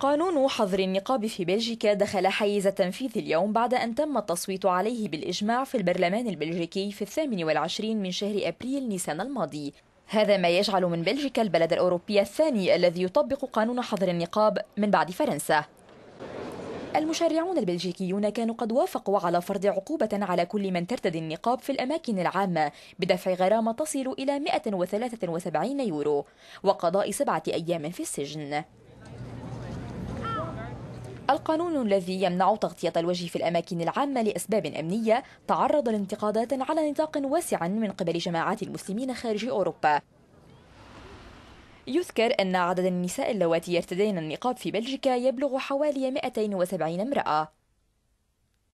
قانون حظر النقاب في بلجيكا دخل حيز التنفيذ اليوم بعد أن تم التصويت عليه بالإجماع في البرلمان البلجيكي في الثامن والعشرين من شهر أبريل نيسان الماضي هذا ما يجعل من بلجيكا البلد الأوروبي الثاني الذي يطبق قانون حظر النقاب من بعد فرنسا المشرعون البلجيكيون كانوا قد وافقوا على فرض عقوبة على كل من ترتدي النقاب في الأماكن العامة بدفع غرامة تصل إلى 173 يورو وقضاء سبعة أيام في السجن القانون الذي يمنع تغطية الوجه في الأماكن العامة لأسباب أمنية تعرض لانتقادات على نطاق واسع من قبل جماعات المسلمين خارج أوروبا يذكر أن عدد النساء اللواتي يرتدين النقاب في بلجيكا يبلغ حوالي 270 امرأة